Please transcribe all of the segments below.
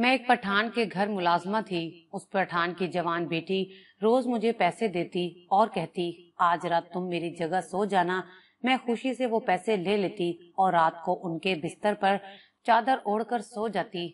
मैं एक पठान के घर मुलाजमा थी उस पठान की जवान बेटी रोज मुझे पैसे देती और कहती आज रात तुम मेरी जगह सो जाना मैं खुशी से वो पैसे ले लेती और रात को उनके बिस्तर पर चादर ओढ़कर सो जाती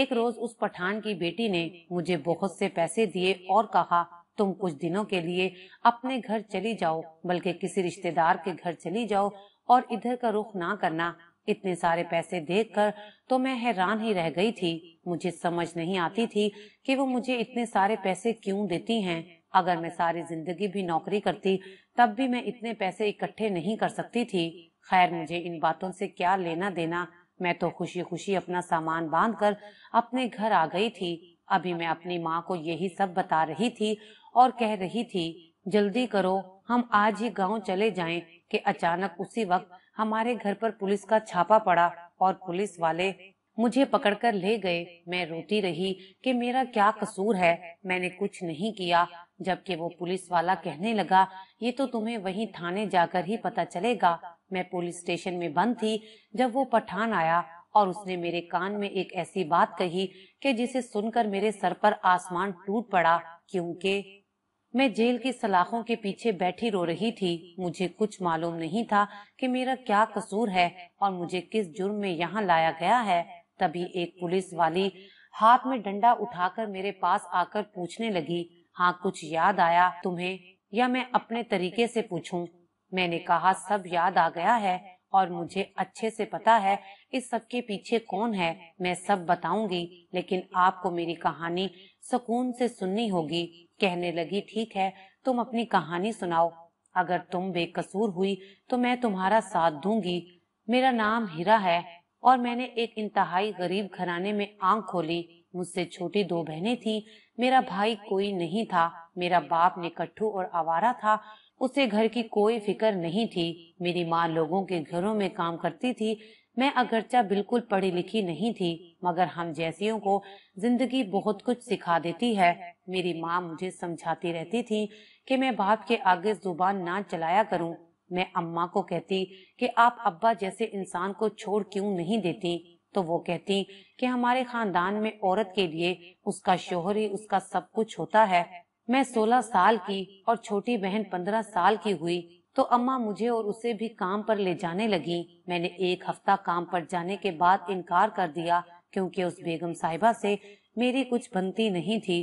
एक रोज उस पठान की बेटी ने मुझे बहुत से पैसे दिए और कहा तुम कुछ दिनों के लिए अपने घर चली जाओ बल्कि किसी रिश्तेदार के घर चली जाओ और इधर का रुख ना करना इतने सारे पैसे देखकर तो मैं हैरान ही रह गई थी मुझे समझ नहीं आती थी कि वो मुझे इतने सारे पैसे क्यों देती हैं अगर मैं सारी जिंदगी भी नौकरी करती तब भी मैं इतने पैसे इकट्ठे नहीं कर सकती थी खैर मुझे इन बातों से क्या लेना देना मैं तो खुशी खुशी अपना सामान बांध कर अपने घर आ गई थी अभी मैं अपनी माँ को यही सब बता रही थी और कह रही थी जल्दी करो हम आज ही गांव चले जाएं कि अचानक उसी वक्त हमारे घर पर पुलिस का छापा पड़ा और पुलिस वाले मुझे पकड़कर ले गए मैं रोती रही कि मेरा क्या कसूर है मैंने कुछ नहीं किया जबकि वो पुलिस वाला कहने लगा ये तो तुम्हें वहीं थाने जाकर ही पता चलेगा मैं पुलिस स्टेशन में बंद थी जब वो पठान आया और उसने मेरे कान में एक ऐसी बात कही कि जिसे सुनकर मेरे सर पर आसमान टूट पड़ा क्योंकि मैं जेल की सलाखों के पीछे बैठी रो रही थी मुझे कुछ मालूम नहीं था कि मेरा क्या कसूर है और मुझे किस जुर्म में यहाँ लाया गया है तभी एक पुलिस वाली हाथ में डंडा उठाकर मेरे पास आकर पूछने लगी हाँ कुछ याद आया तुम्हें या मैं अपने तरीके से पूछूं मैंने कहा सब याद आ गया है और मुझे अच्छे से पता है इस सब के पीछे कौन है मैं सब बताऊंगी लेकिन आपको मेरी कहानी सुकून से सुननी होगी कहने लगी ठीक है तुम अपनी कहानी सुनाओ अगर तुम बेकसूर हुई तो मैं तुम्हारा साथ दूंगी मेरा नाम हीरा है और मैंने एक इंतहाई गरीब घराने में आंख खोली मुझसे छोटी दो बहनें थी मेरा भाई कोई नहीं था मेरा बाप निकट्ठू और आवारा था उसे घर की कोई फिक्र नहीं थी मेरी माँ लोगों के घरों में काम करती थी मैं अगरचा बिल्कुल पढ़ी लिखी नहीं थी मगर हम जैसियों को जिंदगी बहुत कुछ सिखा देती है मेरी माँ मुझे समझाती रहती थी कि मैं बाप के आगे जुबान ना चलाया करूं मैं अम्मा को कहती कि आप अब्बा जैसे इंसान को छोड़ क्यों नहीं देती तो वो कहती कि हमारे खानदान में औरत के लिए उसका शोहर ही उसका सब कुछ होता है मैं 16 साल की और छोटी बहन 15 साल की हुई तो अम्मा मुझे और उसे भी काम पर ले जाने लगी मैंने एक हफ्ता काम पर जाने के बाद इनकार कर दिया क्योंकि उस बेगम साहिबा से मेरी कुछ बनती नहीं थी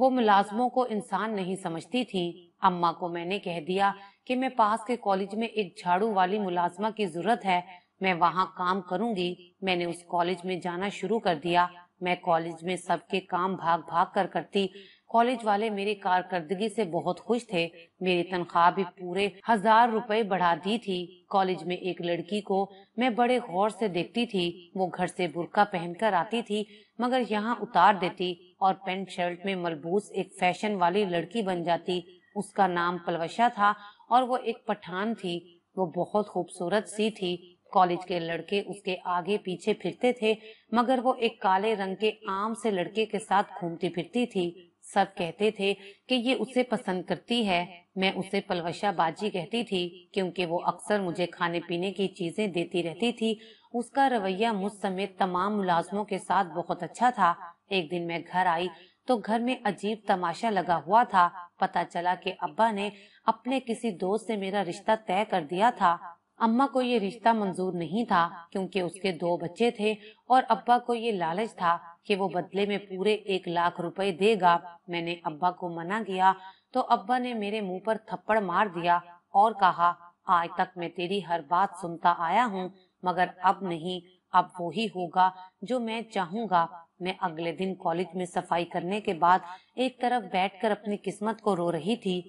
वो मुलाजमो को इंसान नहीं समझती थी अम्मा को मैंने कह दिया कि मैं पास के कॉलेज में एक झाड़ू वाली मुलाजमा की जरूरत है मैं वहाँ काम करूँगी मैंने उस कॉलेज में जाना शुरू कर दिया मैं कॉलेज में सबके काम भाग भाग कर करती कॉलेज वाले मेरी कारकर्दगी से बहुत खुश थे मेरी तनख्वाह भी पूरे हजार रुपए बढ़ा दी थी कॉलेज में एक लड़की को मैं बड़े गौर से देखती थी वो घर से बुरका पहनकर आती थी मगर यहाँ उतार देती और पेंट शर्ट में मलबूस एक फैशन वाली लड़की बन जाती उसका नाम पलवशा था और वो एक पठान थी वो बहुत खूबसूरत सी थी कॉलेज के लड़के उसके आगे पीछे फिरते थे मगर वो एक काले रंग के आम से लड़के के साथ घूमती फिरती थी सब कहते थे कि ये उसे पसंद करती है मैं उसे पलवशा बाजी कहती थी क्योंकि वो अक्सर मुझे खाने पीने की चीजें देती रहती थी उसका रवैया मुझ समेत तमाम मुलाजमों के साथ बहुत अच्छा था एक दिन मैं घर आई तो घर में अजीब तमाशा लगा हुआ था पता चला कि अब्बा ने अपने किसी दोस्त से मेरा रिश्ता तय कर दिया था अम्मा को ये रिश्ता मंजूर नहीं था क्योंकि उसके दो बच्चे थे और अब्बा को ये लालच था कि वो बदले में पूरे एक लाख रुपए देगा मैंने अब्बा को मना किया तो अब्बा ने मेरे मुंह पर थप्पड़ मार दिया और कहा आज तक मैं तेरी हर बात सुनता आया हूँ मगर अब नहीं अब वो ही होगा जो मैं चाहूंगा मैं अगले दिन कॉलेज में सफाई करने के बाद एक तरफ बैठकर अपनी किस्मत को रो रही थी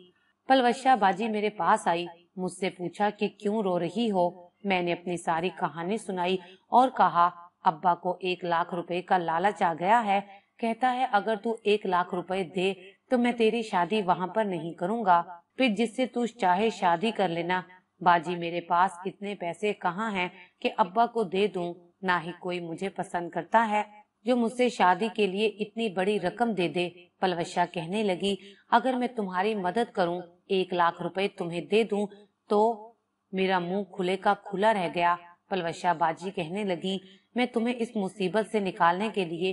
पलवशा बाजी मेरे पास आई मुझसे पूछा कि क्यों रो रही हो मैंने अपनी सारी कहानी सुनाई और कहा अब्बा को एक लाख रुपए का लालच आ गया है कहता है अगर तू एक लाख रुपए दे तो मैं तेरी शादी वहाँ पर नहीं करूँगा फिर जिससे तू चाहे शादी कर लेना बाजी मेरे पास इतने पैसे कहाँ हैं कि अब्बा को दे दूँ ना ही कोई मुझे पसंद करता है जो मुझसे शादी के लिए इतनी बड़ी रकम दे दे पलवशा कहने लगी अगर मैं तुम्हारी मदद करूं एक लाख रुपए तुम्हें दे दूं तो मेरा मुंह खुले का खुला रह गया पलवशा बाजी कहने लगी मैं तुम्हें इस मुसीबत से निकालने के लिए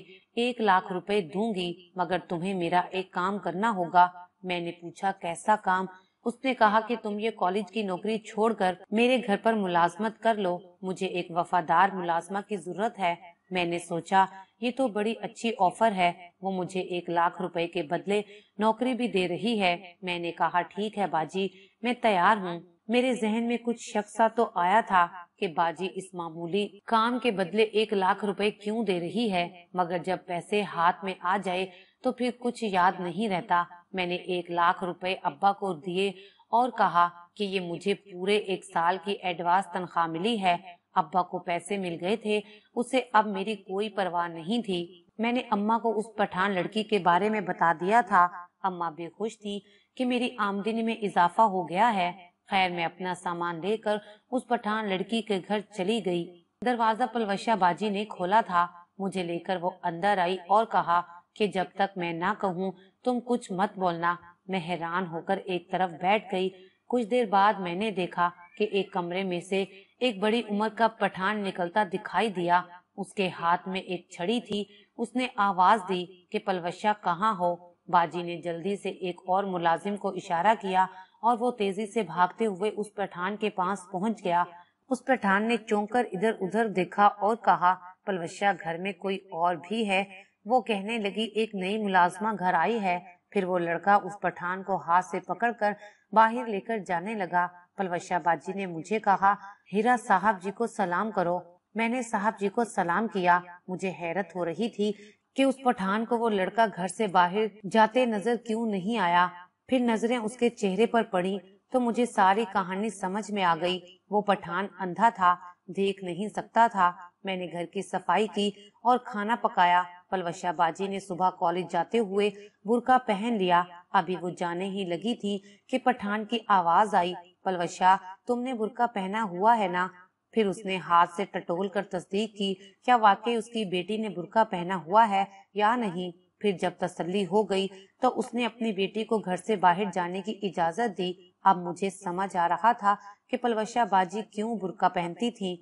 एक लाख रुपए दूंगी मगर तुम्हें मेरा एक काम करना होगा मैंने पूछा कैसा काम उसने कहा कि तुम ये कॉलेज की नौकरी छोड़कर मेरे घर पर मुलाजमत कर लो मुझे एक वफादार मुलाजमा की जरूरत है मैंने सोचा ये तो बड़ी अच्छी ऑफर है वो मुझे एक लाख रुपए के बदले नौकरी भी दे रही है मैंने कहा ठीक है बाजी मैं तैयार हूँ मेरे जहन में कुछ शख्सा तो आया था कि बाजी इस मामूली काम के बदले एक लाख रुपए क्यों दे रही है मगर जब पैसे हाथ में आ जाए तो फिर कुछ याद नहीं रहता मैंने एक लाख रुपए अब्बा को दिए और कहा कि ये मुझे पूरे एक साल की एडवांस तनख्वाह मिली है अब्बा को पैसे मिल गए थे उसे अब मेरी कोई परवाह नहीं थी मैंने अम्मा को उस पठान लड़की के बारे में बता दिया था अम्मा बेखुश थी कि मेरी आमदनी में इजाफा हो गया है खैर मैं अपना सामान लेकर उस पठान लड़की के घर चली गई। दरवाजा पलवशा बाजी ने खोला था मुझे लेकर वो अंदर आई और कहा कि जब तक मैं ना कहूँ तुम कुछ मत बोलना मैं हैरान होकर एक तरफ बैठ गई कुछ देर बाद मैंने देखा कि एक कमरे में से एक बड़ी उम्र का पठान निकलता दिखाई दिया उसके हाथ में एक छड़ी थी उसने आवाज दी कि पलवशा कहाँ हो बाजी ने जल्दी से एक और मुलाजिम को इशारा किया और वो तेजी से भागते हुए उस पठान के पास पहुंच गया उस पठान ने चौंक कर इधर उधर देखा और कहा पलवशा घर में कोई और भी है वो कहने लगी एक नई मुलाजमा घर आई है फिर वो लड़का उस पठान को हाथ से पकड़कर बाहर लेकर जाने लगा पलवशा बाजी ने मुझे कहा हीरा साहब जी को सलाम करो मैंने साहब जी को सलाम किया मुझे हैरत हो रही थी कि उस पठान को वो लड़का घर से बाहर जाते नजर क्यों नहीं आया फिर नजरें उसके चेहरे पर पड़ी तो मुझे सारी कहानी समझ में आ गई वो पठान अंधा था देख नहीं सकता था मैंने घर की सफाई की और खाना पकाया पलवशा बाजी ने सुबह कॉलेज जाते हुए बुरका पहन लिया अभी वो जाने ही लगी थी कि पठान की आवाज आई पलवशा तुमने बुरका पहना हुआ है ना फिर उसने हाथ से टटोल कर तस्दीक की क्या वाकई उसकी बेटी ने बुरका पहना हुआ है या नहीं फिर जब तसल्ली हो गई तो उसने अपनी बेटी को घर से बाहर जाने की इजाजत दी अब मुझे समझ आ रहा था कि पलवशा बाजी क्यों बुरका पहनती थी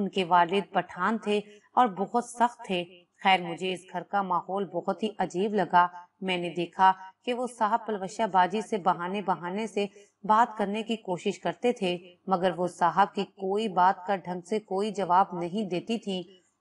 उनके वालिद पठान थे और बहुत सख्त थे खैर मुझे इस घर का माहौल बहुत ही अजीब लगा मैंने देखा कि वो साहब पलवशा बाजी से बहाने बहाने से बात करने की कोशिश करते थे मगर वो साहब की कोई बात का ढंग से कोई जवाब नहीं देती थी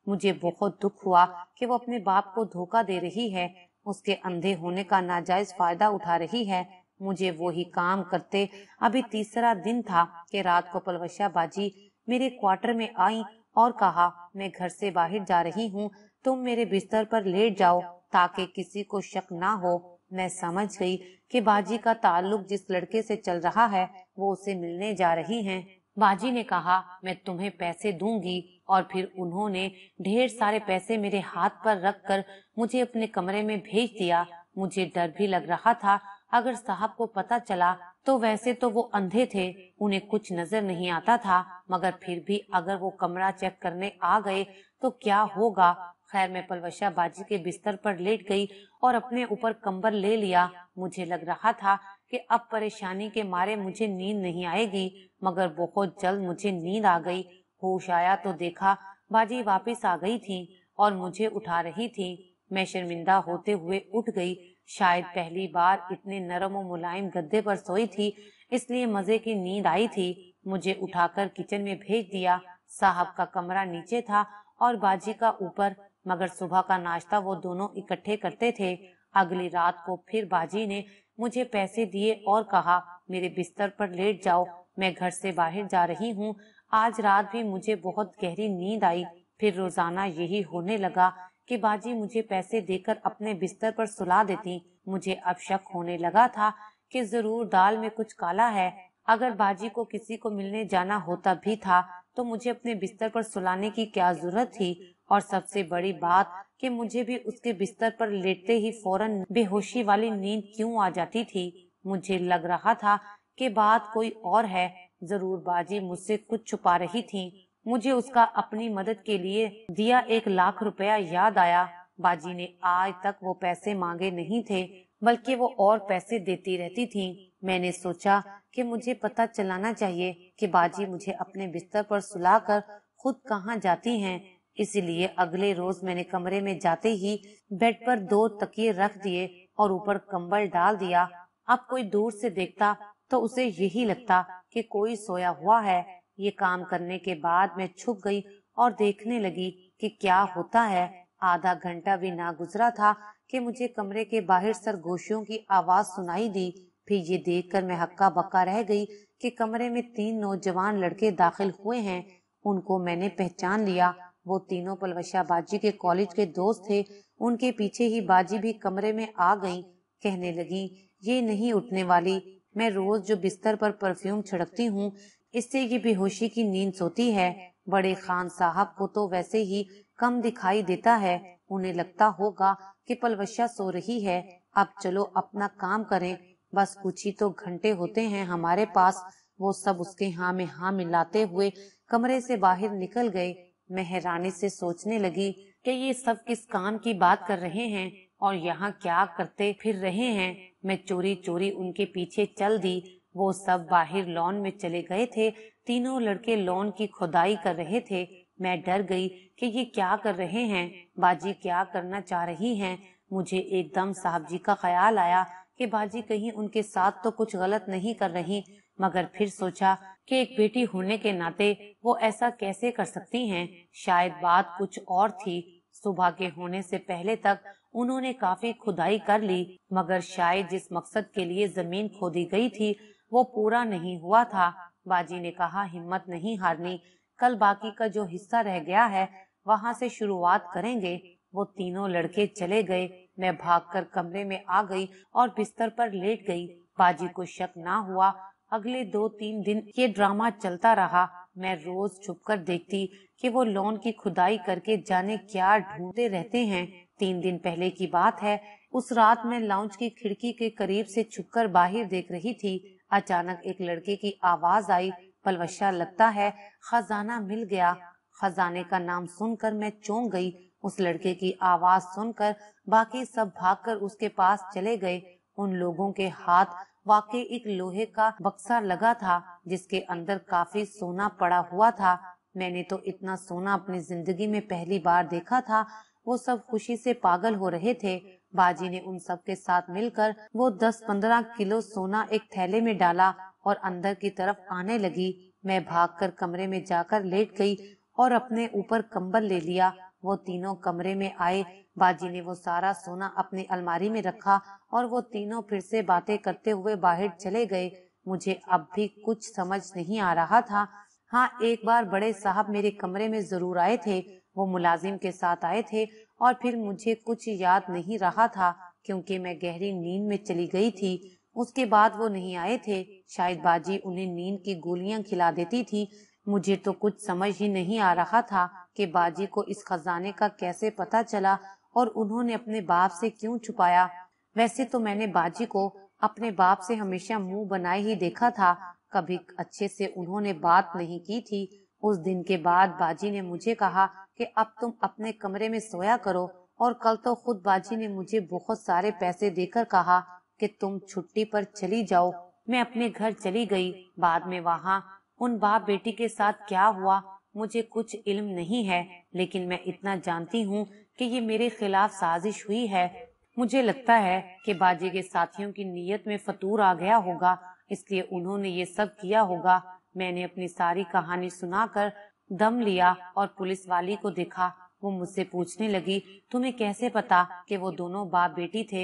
मुझे बहुत दुख हुआ कि वो अपने बाप को धोखा दे रही है उसके अंधे होने का नाजायज फायदा उठा रही है मुझे वो ही काम करते अभी तीसरा दिन था कि रात को पलवशा बाजी मेरे क्वार्टर में आई और कहा मैं घर से बाहर जा रही हूँ तुम मेरे बिस्तर पर लेट जाओ ताकि किसी को शक ना हो मैं समझ गई कि बाजी का ताल्लुक जिस लड़के से चल रहा है वो उसे मिलने जा रही हैं। बाजी ने कहा मैं तुम्हें पैसे दूंगी और फिर उन्होंने ढेर सारे पैसे मेरे हाथ पर रख कर मुझे अपने कमरे में भेज दिया मुझे डर भी लग रहा था अगर साहब को पता चला तो वैसे तो वो अंधे थे उन्हें कुछ नजर नहीं आता था मगर फिर भी अगर वो कमरा चेक करने आ गए तो क्या होगा खैर मैं पलवशा बाजी के बिस्तर पर लेट गई और अपने ऊपर कंबल ले लिया मुझे लग रहा था कि अब परेशानी के मारे मुझे नींद नहीं आएगी मगर बहुत जल्द मुझे नींद आ गई होश आया तो देखा बाजी वापस आ गई थी और मुझे उठा रही थी मैं शर्मिंदा होते हुए उठ गई शायद पहली बार इतने नरम और मुलायम गद्दे पर सोई थी इसलिए मजे की नींद आई थी मुझे उठाकर किचन में भेज दिया साहब का कमरा नीचे था और बाजी का ऊपर मगर सुबह का नाश्ता वो दोनों इकट्ठे करते थे अगली रात को फिर बाजी ने मुझे पैसे दिए और कहा मेरे बिस्तर पर लेट जाओ मैं घर से बाहर जा रही हूँ आज रात भी मुझे बहुत गहरी नींद आई फिर रोजाना यही होने लगा कि बाजी मुझे पैसे देकर अपने बिस्तर पर सुला देती मुझे अब शक होने लगा था कि जरूर दाल में कुछ काला है अगर बाजी को किसी को मिलने जाना होता भी था तो मुझे अपने बिस्तर पर सुलाने की क्या जरूरत थी और सबसे बड़ी बात कि मुझे भी उसके बिस्तर पर लेटते ही फौरन बेहोशी वाली नींद क्यों आ जाती थी मुझे लग रहा था कि बात कोई और है जरूर बाजी मुझसे कुछ छुपा रही थी मुझे उसका अपनी मदद के लिए दिया एक लाख रुपया याद आया बाजी ने आज तक वो पैसे मांगे नहीं थे बल्कि वो और पैसे देती रहती थी मैंने सोचा कि मुझे पता चलाना चाहिए कि बाजी मुझे अपने बिस्तर पर सुलाकर खुद कहाँ जाती हैं इसीलिए अगले रोज मैंने कमरे में जाते ही बेड पर दो तकिए रख दिए और ऊपर कंबल डाल दिया अब कोई दूर से देखता तो उसे यही लगता कि कोई सोया हुआ है ये काम करने के बाद मैं छुप गई और देखने लगी कि क्या होता है आधा घंटा भी ना गुजरा था कि मुझे कमरे के बाहर सरगोशियों की आवाज सुनाई दी फिर ये देखकर मैं हक्का बक्का रह गई कि कमरे में तीन नौजवान लड़के दाखिल हुए हैं उनको मैंने पहचान लिया वो तीनों पलवशा बाजी के कॉलेज के दोस्त थे उनके पीछे ही बाजी भी कमरे में आ गई कहने लगी ये नहीं उठने वाली मैं रोज जो बिस्तर पर परफ्यूम छिड़कती हूँ इससे ये बेहोशी की नींद सोती है बड़े खान साहब को तो वैसे ही कम दिखाई देता है उन्हें लगता होगा कि पलवशा सो रही है अब चलो अपना काम करें बस कुछ ही तो घंटे होते हैं हमारे पास वो सब उसके हाँ में हाँ मिलाते हुए कमरे से बाहर निकल गए मैं हैरानी से सोचने लगी कि ये सब किस काम की बात कर रहे हैं और यहाँ क्या करते फिर रहे हैं मैं चोरी चोरी उनके पीछे चल दी वो सब बाहर लॉन में चले गए थे तीनों लड़के लॉन की खुदाई कर रहे थे मैं डर गई कि ये क्या कर रहे हैं बाजी क्या करना चाह रही हैं मुझे एकदम साहब जी का ख्याल आया कि बाजी कहीं उनके साथ तो कुछ गलत नहीं कर रही मगर फिर सोचा कि एक बेटी होने के नाते वो ऐसा कैसे कर सकती हैं शायद बात कुछ और थी सुबह के होने से पहले तक उन्होंने काफी खुदाई कर ली मगर शायद जिस मकसद के लिए जमीन खोदी गई थी वो पूरा नहीं हुआ था बाजी ने कहा हिम्मत नहीं हारनी कल बाकी का जो हिस्सा रह गया है वहाँ से शुरुआत करेंगे वो तीनों लड़के चले गए मैं भागकर कमरे में आ गई और बिस्तर पर लेट गई बाजी को शक ना हुआ अगले दो तीन दिन ये ड्रामा चलता रहा मैं रोज छुप कर देखती कि वो लोन की खुदाई करके जाने क्या ढूंढते रहते हैं तीन दिन पहले की बात है उस रात मैं लाउंज की खिड़की के करीब से छुपकर बाहर देख रही थी अचानक एक लड़के की आवाज आई पलवशा लगता है खजाना मिल गया खजाने का नाम सुनकर मैं चौंक गई उस लड़के की आवाज सुनकर बाकी सब भागकर उसके पास चले गए उन लोगों के हाथ वाकई एक लोहे का बक्सा लगा था जिसके अंदर काफी सोना पड़ा हुआ था मैंने तो इतना सोना अपनी जिंदगी में पहली बार देखा था वो सब खुशी से पागल हो रहे थे बाजी ने उन सब के साथ मिलकर वो दस पंद्रह किलो सोना एक थैले में डाला और अंदर की तरफ आने लगी मैं भागकर कमरे में जाकर लेट गई और अपने ऊपर कंबल ले लिया वो तीनों कमरे में आए बाजी ने वो सारा सोना अपनी अलमारी में रखा और वो तीनों फिर से बातें करते हुए बाहर चले गए मुझे अब भी कुछ समझ नहीं आ रहा था हाँ एक बार बड़े साहब मेरे कमरे में जरूर आए थे वो मुलाजिम के साथ आए थे और फिर मुझे कुछ याद नहीं रहा था क्योंकि मैं गहरी नींद में चली गई थी उसके बाद वो नहीं आए थे शायद बाजी उन्हें नींद की गोलियां खिला देती थी मुझे तो कुछ समझ ही नहीं आ रहा था कि बाजी को इस खजाने का कैसे पता चला और उन्होंने अपने बाप से क्यों छुपाया वैसे तो मैंने बाजी को अपने बाप से हमेशा मुंह बनाए ही देखा था कभी अच्छे से उन्होंने बात नहीं की थी उस दिन के बाद बाजी ने मुझे कहा कि अब तुम अपने कमरे में सोया करो और कल तो खुद बाजी ने मुझे बहुत सारे पैसे देकर कहा कि तुम छुट्टी पर चली जाओ मैं अपने घर चली गई बाद में वहाँ उन बाप बेटी के साथ क्या हुआ मुझे कुछ इल्म नहीं है लेकिन मैं इतना जानती हूँ कि ये मेरे खिलाफ साजिश हुई है मुझे लगता है कि बाजी के साथियों की नीयत में फतूर आ गया होगा इसलिए उन्होंने ये सब किया होगा मैंने अपनी सारी कहानी सुनाकर दम लिया और पुलिस वाली को देखा वो मुझसे पूछने लगी तुम्हें कैसे पता कि वो दोनों बाप बेटी थे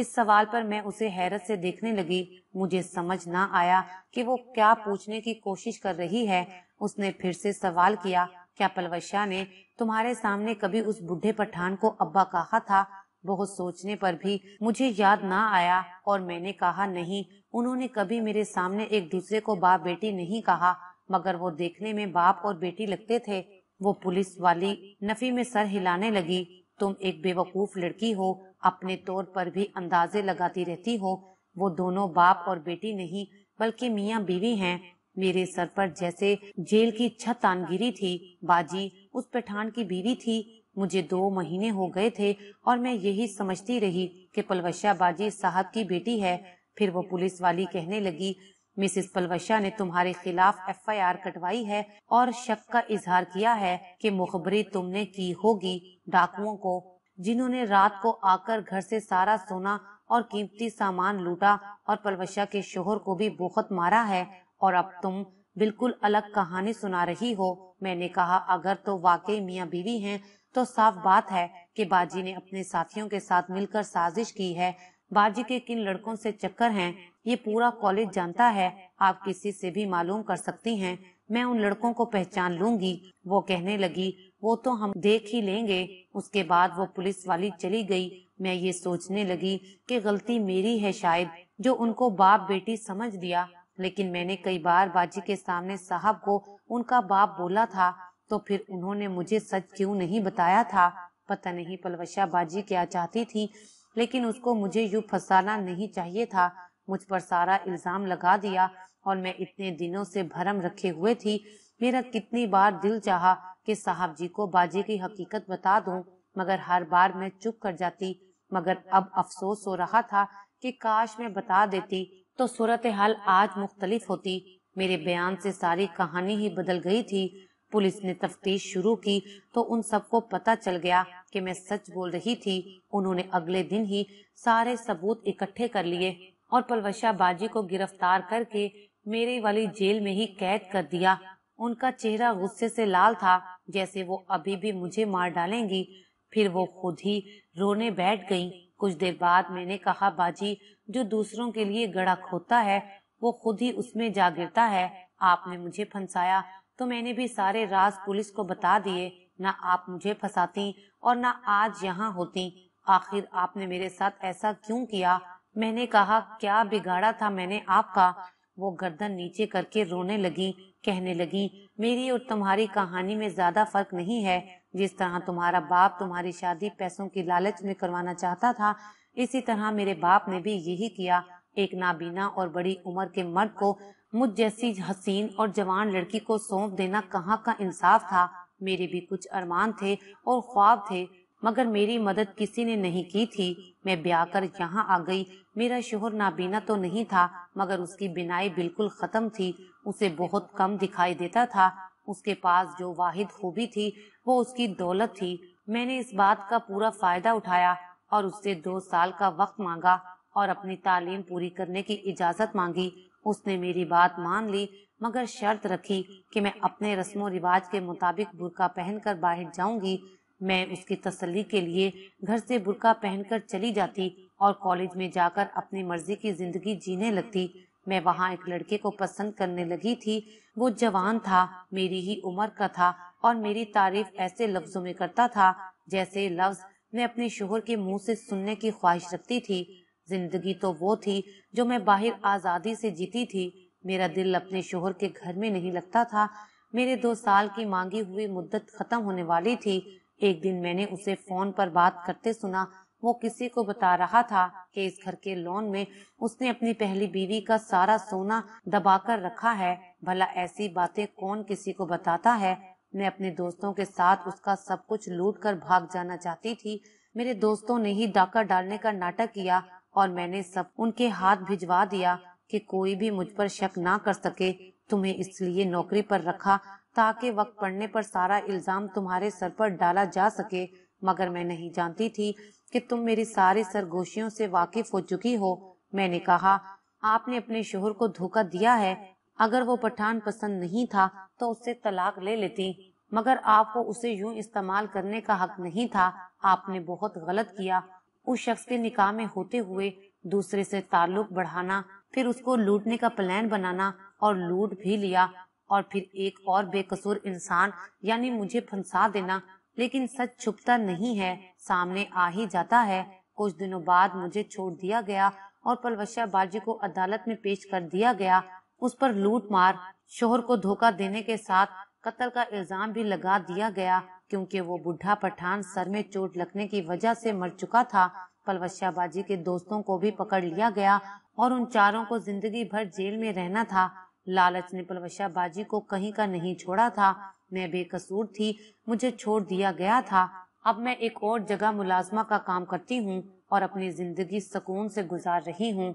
इस सवाल पर मैं उसे हैरत से देखने लगी मुझे समझ ना आया कि वो क्या पूछने की कोशिश कर रही है उसने फिर से सवाल किया क्या पलवशा ने तुम्हारे सामने कभी उस बुढ़े पठान को अब्बा कहा था बहुत सोचने पर भी मुझे याद ना आया और मैंने कहा नहीं उन्होंने कभी मेरे सामने एक दूसरे को बाप बेटी नहीं कहा मगर वो देखने में बाप और बेटी लगते थे वो पुलिस वाली नफी में सर हिलाने लगी तुम एक बेवकूफ लड़की हो अपने तौर पर भी अंदाजे लगाती रहती हो वो दोनों बाप और बेटी नहीं बल्कि मियाँ बीवी हैं मेरे सर पर जैसे जेल की छत आन गिरी थी बाजी उस पठान की बीवी थी मुझे दो महीने हो गए थे और मैं यही समझती रही कि पलवशा बाजी साहब की बेटी है फिर वो पुलिस वाली कहने लगी मिसेस पलवशा ने तुम्हारे खिलाफ एफआईआर कटवाई है और शक का इजहार किया है कि मुखबरी तुमने की होगी डाकुओं को जिन्होंने रात को आकर घर से सारा सोना और कीमती सामान लूटा और पलवशा के शोहर को भी बहुत मारा है और अब तुम बिल्कुल अलग कहानी सुना रही हो मैंने कहा अगर तो वाकई मियाँ बीवी हैं तो साफ बात है कि बाजी ने अपने साथियों के साथ मिलकर साजिश की है बाजी के किन लड़कों से चक्कर हैं ये पूरा कॉलेज जानता है आप किसी से भी मालूम कर सकती हैं मैं उन लड़कों को पहचान लूंगी वो कहने लगी वो तो हम देख ही लेंगे उसके बाद वो पुलिस वाली चली गई मैं ये सोचने लगी कि गलती मेरी है शायद जो उनको बाप बेटी समझ दिया लेकिन मैंने कई बार बाजी के सामने साहब को उनका बाप बोला था तो फिर उन्होंने मुझे सच क्यों नहीं बताया था पता नहीं पलवशा बाजी क्या चाहती थी लेकिन उसको मुझे यू फंसाना नहीं चाहिए था मुझ पर सारा इल्जाम लगा दिया और मैं इतने दिनों से भरम रखे हुए थी मेरा कितनी बार दिल चाहा कि साहब जी को बाजी की हकीकत बता दूं मगर हर बार मैं चुप कर जाती मगर अब अफसोस हो रहा था कि काश मैं बता देती तो सूरत हाल आज मुख्तलिफ होती मेरे बयान से सारी कहानी ही बदल गई थी पुलिस ने तफ्तीश शुरू की तो उन सबको पता चल गया कि मैं सच बोल रही थी उन्होंने अगले दिन ही सारे सबूत इकट्ठे कर लिए और पलवशा बाजी को गिरफ्तार करके मेरे वाली जेल में ही कैद कर दिया उनका चेहरा गुस्से से लाल था जैसे वो अभी भी मुझे मार डालेंगी फिर वो खुद ही रोने बैठ गईं। कुछ देर बाद मैंने कहा बाजी जो दूसरों के लिए गड़ा खोता है वो खुद ही उसमें जा गिरता है आपने मुझे फंसाया तो मैंने भी सारे राज पुलिस को बता दिए ना आप मुझे फंसाती और ना आज यहाँ होती आखिर आपने मेरे साथ ऐसा क्यों किया मैंने कहा क्या बिगाड़ा था मैंने आपका वो गर्दन नीचे करके रोने लगी कहने लगी मेरी और तुम्हारी कहानी में ज्यादा फर्क नहीं है जिस तरह तुम्हारा बाप तुम्हारी शादी पैसों की लालच में करवाना चाहता था इसी तरह मेरे बाप ने भी यही किया एक नाबीना और बड़ी उम्र के मर्द को मुझ जैसी हसीन और जवान लड़की को सौंप देना कहाँ का इंसाफ था मेरे भी कुछ अरमान थे और ख्वाब थे मगर मेरी मदद किसी ने नहीं की थी मैं ब्याह कर यहाँ आ गई मेरा शोहर नाबीना तो नहीं था मगर उसकी बिनाई बिल्कुल खत्म थी उसे बहुत कम दिखाई देता था उसके पास जो वाहिद खूबी थी वो उसकी दौलत थी मैंने इस बात का पूरा फायदा उठाया और उससे दो साल का वक्त मांगा और अपनी तालीम पूरी करने की इजाजत मांगी उसने मेरी बात मान ली मगर शर्त रखी कि मैं अपने रस्म रिवाज के मुताबिक बुरका पहनकर बाहर जाऊंगी मैं उसकी तसल्ली के लिए घर से बुरका पहनकर चली जाती और कॉलेज में जाकर अपनी मर्जी की जिंदगी जीने लगती मैं वहाँ एक लड़के को पसंद करने लगी थी वो जवान था मेरी ही उम्र का था और मेरी तारीफ ऐसे लफ्जों में करता था जैसे लफ्ज मैं अपने शोहर के मुंह से सुनने की ख्वाहिश रखती थी जिंदगी तो वो थी जो मैं बाहर आज़ादी से जीती थी मेरा दिल अपने शोहर के घर में नहीं लगता था मेरे दो साल की मांगी हुई मुद्दत खत्म होने वाली थी एक दिन मैंने उसे फोन पर बात करते सुना वो किसी को बता रहा था कि इस घर के लोन में उसने अपनी पहली बीवी का सारा सोना दबाकर रखा है भला ऐसी बातें कौन किसी को बताता है मैं अपने दोस्तों के साथ उसका सब कुछ लूट कर भाग जाना चाहती थी मेरे दोस्तों ने ही डाका डालने का नाटक किया और मैंने सब उनके हाथ भिजवा दिया कि कोई भी मुझ पर शक ना कर सके तुम्हें इसलिए नौकरी पर रखा ताकि वक्त पड़ने पर सारा इल्जाम तुम्हारे सर पर डाला जा सके मगर मैं नहीं जानती थी कि तुम मेरी सारी सरगोशियों से वाकिफ हो चुकी हो मैंने कहा आपने अपने शोहर को धोखा दिया है अगर वो पठान पसंद नहीं था तो उससे तलाक ले लेती मगर आपको उसे यूं इस्तेमाल करने का हक नहीं था आपने बहुत गलत किया उस शख्स के निकाह में होते हुए दूसरे से ताल्लुक बढ़ाना फिर उसको लूटने का प्लान बनाना और लूट भी लिया और फिर एक और बेकसूर इंसान यानी मुझे फंसा देना लेकिन सच छुपता नहीं है सामने आ ही जाता है कुछ दिनों बाद मुझे छोड़ दिया गया और पलवश्या बाजी को अदालत में पेश कर दिया गया उस पर लूट मार शोहर को धोखा देने के साथ कत्ल का इल्जाम भी लगा दिया गया क्योंकि वो बुढ़ा पठान सर में चोट लगने की वजह से मर चुका था पलवश्या बाजी के दोस्तों को भी पकड़ लिया गया और उन चारों को जिंदगी भर जेल में रहना था लालच ने पलवशा बाजी को कहीं का नहीं छोड़ा था मैं बेकसूर थी मुझे छोड़ दिया गया था अब मैं एक और जगह मुलाजमा का काम करती हूँ और अपनी जिंदगी सुकून से गुजार रही हूँ